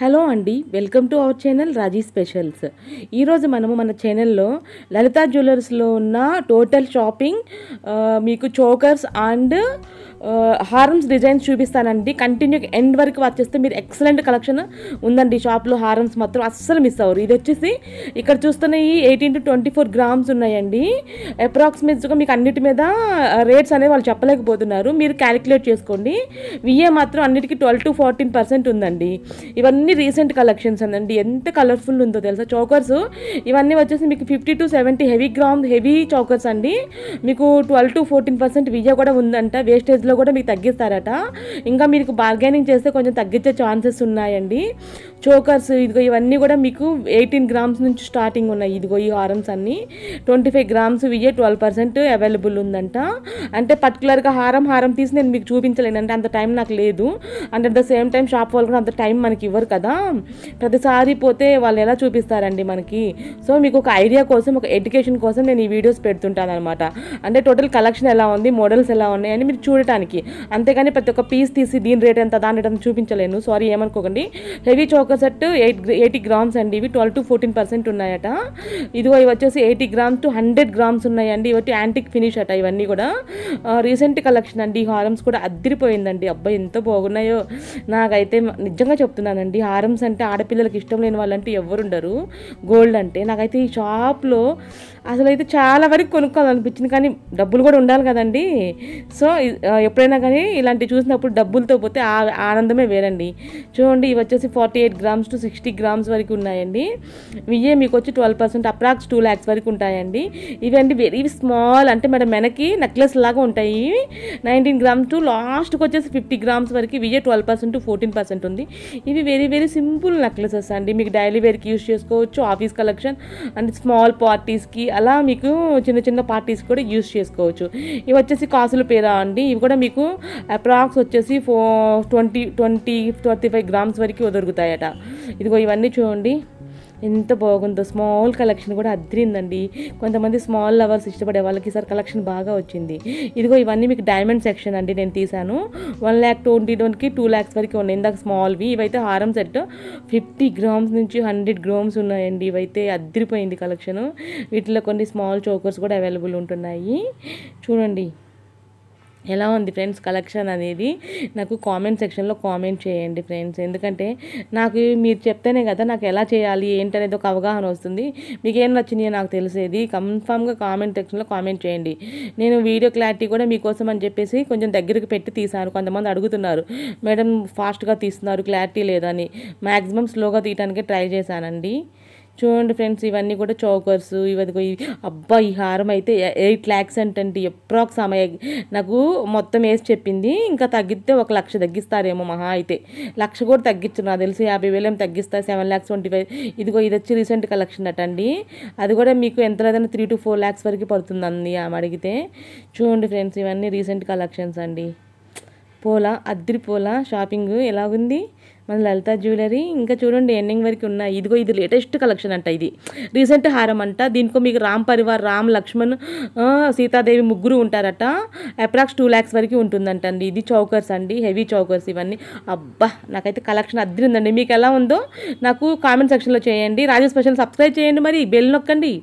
hello అండి welcome to our channel Raji specials ఈరోజు మనము మన ఛానల్లో లలితా జ్యువెలర్స్లో ఉన్న టోటల్ షాపింగ్ మీకు చోకర్స్ అండ్ హారమ్స్ డిజైన్స్ చూపిస్తానండి కంటిన్యూ ఎండ్ వరకు వచ్చేస్తే మీరు ఎక్సలెంట్ కలెక్షన్ ఉందండి షాప్లో హారమ్స్ మాత్రం అస్సలు మిస్ అవ్వరు ఇది వచ్చేసి ఇక్కడ చూస్తున్న ఈ eighteen to twenty four grams ఉన్నాయండి అప్రాక్సిమేట్స్గా మీకు అన్నిటి మీద రేట్స్ అనేవి వాళ్ళు చెప్పలేకపోతున్నారు మీరు క్యాలిక్యులేట్ చేసుకోండి విఏ మాత్రం అన్నిటికీ ట్వెల్వ్ టు ఫార్టీన్ పర్సెంట్ ఉందండి ఇవన్నీ ఇవన్నీ రీసెంట్ కలెక్షన్స్ అండి ఎంత కలర్ఫుల్ ఉందో తెలుసా చౌకర్స్ ఇవన్నీ వచ్చేసి మీకు fifty to seventy heavy gram heavy chokers అండి మీకు ట్వెల్వ్ టు ఫోర్టీన్ పర్సెంట్ విజయ కూడా ఉందంట వేస్టేజ్లో కూడా మీకు తగ్గిస్తారట ఇంకా మీకు బార్గెనింగ్ చేస్తే కొంచెం తగ్గించే ఛాన్సెస్ ఉన్నాయండి చోకర్స్ ఇదిగో ఇవన్నీ కూడా మీకు ఎయిటీన్ గ్రామ్స్ నుంచి స్టార్టింగ్ ఉన్నాయి ఇదిగో ఈ హారమ్స్ అన్నీ ట్వంటీ ఫైవ్ గ్రామ్స్ విజయ్ ట్వెల్వ్ పర్సెంట్ అవైలబుల్ ఉందంట అంటే పర్టికులర్గా హారం హారం తీసి నేను మీకు చూపించలేనంటే అంత టైం నాకు లేదు and at the same time shop వాళ్ళు కూడా అంత టైం మనకి ఇవ్వరు కదా కదా ప్రతిసారి పోతే వాళ్ళు ఎలా చూపిస్తారండి మనకి సో మీకు ఒక ఐడియా కోసం ఒక ఎడ్యుకేషన్ కోసం నేను ఈ వీడియోస్ పెడుతుంటాను అనమాట అంటే టోటల్ కలెక్షన్ ఎలా ఉంది మోడల్స్ ఎలా ఉన్నాయి అని మీరు చూడటానికి అంతేగాని ప్రతి ఒక్క పీస్ తీసి దీని రేట్ ఎంత దాని రేట్ చూపించలేను సారీ ఏమనుకోకండి హెవీ చౌక సెట్ ఎయిట్ ఎయిటీ గ్రామ్స్ అండి ఇవి ట్వెల్వ్ టు ఫోర్టీన్ పర్సెంట్ ఉన్నాయట ఇదిగో ఇవి వచ్చేసి eighty grams to hundred grams ఉన్నాయండి ఇవి యాంటిక్ ఫినిష్ అట ఇవన్నీ కూడా రీసెంట్ కలెక్షన్ అండి హారమ్స్ కూడా అద్దరిపోయిందండి అబ్బాయి ఎంత బాగున్నాయో నాకైతే నిజంగా చెప్తున్నానండి హారమ్స్ అంటే ఆడపిల్లలకి ఇష్టం లేని వాళ్ళంటే ఉండరు గోల్డ్ అంటే నాకైతే ఈ షాప్లో అసలు అయితే చాలా వరకు కొనుక్కోవాలనిపించింది కానీ డబ్బులు కూడా ఉండాలి కదండి సో ఎప్పుడైనా కానీ ఇలాంటివి చూసినప్పుడు డబ్బులతో పోతే ఆనందమే వేరండి చూడండి ఇవి వచ్చేసి forty eight grams to sixty grams వరకు ఉన్నాయండి ఇవే మీకు వచ్చి twelve percent approx two lakhs వరకు ఉంటాయండి ఇవండి వెరీ స్మాల్ అంటే మేడం వెనక్కి నెక్లెస్ లాగా ఉంటాయి నైన్టీన్ గ్రామ్స్ టు లాస్ట్కి వచ్చేసి ఫిఫ్టీ గ్రామ్స్ వరకు ఇవే twelve percent to fourteen percent ఉంది ఇవి very very very simple necklaces అండి మీకు డైలీ వేర్కి యూస్ చేసుకోవచ్చు ఆఫీస్ కలెక్షన్ అండ్ స్మాల్ పార్టీస్కి అలా మీకు చిన్న చిన్న పార్టీస్ కూడా యూస్ చేసుకోవచ్చు ఇవి వచ్చేసి కాసుల పేరా అండి ఇవి కూడా మీకు అప్రాక్స్ వచ్చేసి ఫో twenty twenty twenty five grams వరకు దొరుకుతాయట ఇదిగో ఇవన్నీ చూడండి ఎంత బాగుందో స్మాల్ కలెక్షన్ కూడా అద్రిందండి కొంతమంది స్మాల్ లవర్స్ ఇష్టపడే వాళ్ళకి సార్ కలెక్షన్ బాగా వచ్చింది ఇదిగో ఇవన్నీ మీకు డైమండ్ సెక్షన్ అండి నేను తీశాను వన్ ల్యాక్ ట్వంటీ వన్కి టూ ల్యాక్స్ వరకు ఉన్నాయి ఇందాక స్మాల్వి ఇవైతే హారం సెట్ ఫిఫ్టీ గ్రామ్స్ నుంచి హండ్రెడ్ గ్రామ్స్ ఉన్నాయండి ఇవైతే అద్దరిపోయింది కలెక్షన్ వీటిలో కొన్ని స్మాల్ చోకర్స్ కూడా అవైలబుల్ ఉంటున్నాయి చూడండి ఎలా ఉంది ఫ్రెండ్స్ కలెక్షన్ అనేది నాకు కామెంట్ సెక్షన్లో కామెంట్ చేయండి ఫ్రెండ్స్ ఎందుకంటే నాకు మీరు చెప్తేనే కదా నాకు ఎలా చేయాలి ఏంటనేది ఒక అవగాహన వస్తుంది మీకు ఏం నచ్చినాయో నాకు తెలిసేది కన్ఫామ్గా కామెంట్ సెక్షన్లో కామెంట్ చేయండి నేను వీడియో క్లారిటీ కూడా మీకోసం అని చెప్పేసి కొంచెం దగ్గరికి పెట్టి తీశాను కొంతమంది అడుగుతున్నారు మేడం ఫాస్ట్గా తీస్తున్నారు క్లారిటీ లేదని మ్యాక్సిమం స్లోగా తీయడానికే ట్రై చేశానండి చూడండి ఫ్రెండ్స్ ఇవన్నీ కూడా చౌకర్స్ ఇవి అబ్బా ఈ హారం అయితే ఎయిట్ ల్యాక్స్ అంటండి అప్రాక్స్ ఆమె నాకు మొత్తం వేసి చెప్పింది ఇంకా తగ్గితే ఒక లక్ష తగ్గిస్తారేమో మహా అయితే లక్ష కూడా తగ్గించారు నాకు తెలుసు యాభై వేలు ఏమి తగ్గిస్తారు సెవెన్ ల్యాక్స్ ట్వంటీ ఫైవ్ ఇదిగో ఇది వచ్చి రీసెంట్ కలెక్షన్ అటండి అది కూడా మీకు ఎంత లేదన్నా త్రీ టు ఫోర్ ల్యాక్స్ వరకు పడుతుందండి ఆమె అడిగితే చూడండి ఫ్రెండ్స్ ఇవన్నీ రీసెంట్ కలెక్షన్స్ అండి పోలా పోలా షాపింగ్ ఎలాగుంది మన లలిత జ్యువెలరీ ఇంకా చూడండి ఎండింగ్ వరకు ఉన్నాయి ఇదిగో ఇది లేటెస్ట్ కలెక్షన్ అంట ఇది రీసెంట్ హారం అంట దీనికో మీకు రామ్ పరివార్ రామ్ లక్ష్మణ్ సీతాదేవి ముగ్గురు ఉంటారట అప్రాక్స్ టూ ల్యాక్స్ వరకు ఉంటుందంట అండి ఇది చౌకర్స్ అండి హెవీ చౌకర్స్ ఇవన్నీ అబ్బా నాకైతే కలెక్షన్ అద్దరిందండి మీకు ఎలా ఉందో నాకు కామెంట్ సెక్షన్లో చేయండి రాజు స్పెషల్ సబ్స్క్రైబ్ చేయండి మరి బెల్ నొక్కండి